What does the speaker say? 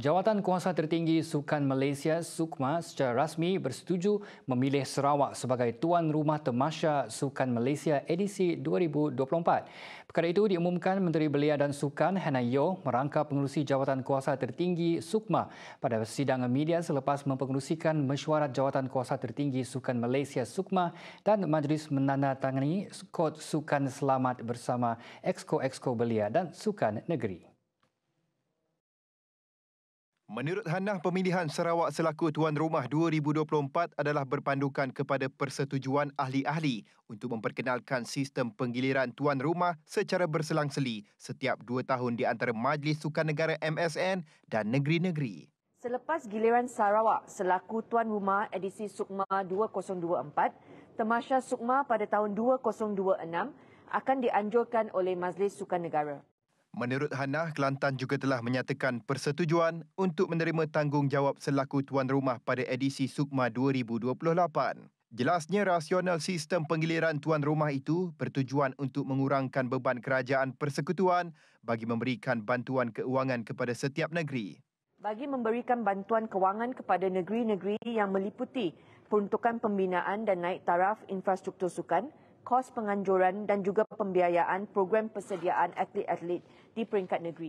Jawatan Kuasa Tertinggi Sukan Malaysia Sukma secara rasmi bersetuju memilih Sarawak sebagai tuan rumah temasya Sukan Malaysia edisi 2024. Perkara itu diumumkan Menteri Belia dan Sukan Hannah Yeo merangkap pengurusi Jawatan Kuasa Tertinggi Sukma pada sidang media selepas mempengurusikan mesyuarat Jawatan Kuasa Tertinggi Sukan Malaysia Sukma dan majlis menandatangani kod sukan selamat bersama Exco-Exco Belia dan Sukan Negeri. Menurut Hannah, pemilihan Sarawak selaku Tuan Rumah 2024 adalah berpandukan kepada persetujuan ahli-ahli untuk memperkenalkan sistem penggiliran Tuan Rumah secara berselang-seli setiap dua tahun di antara Majlis Sukan Negara MSN dan negeri-negeri. Selepas giliran Sarawak selaku Tuan Rumah edisi Sukma 2024, Temasya Sukma pada tahun 2026 akan dianjurkan oleh Majlis Sukan Negara. Menurut Hana, Kelantan juga telah menyatakan persetujuan untuk menerima tanggungjawab selaku tuan rumah pada edisi Sukma 2028. Jelasnya rasional sistem penggiliran tuan rumah itu bertujuan untuk mengurangkan beban kerajaan persekutuan bagi memberikan bantuan keuangan kepada setiap negeri. Bagi memberikan bantuan keuangan kepada negeri-negeri yang meliputi peruntukan pembinaan dan naik taraf infrastruktur sukan, kos penganjuran dan juga pembiayaan program persediaan atlet-atlet di peringkat negeri.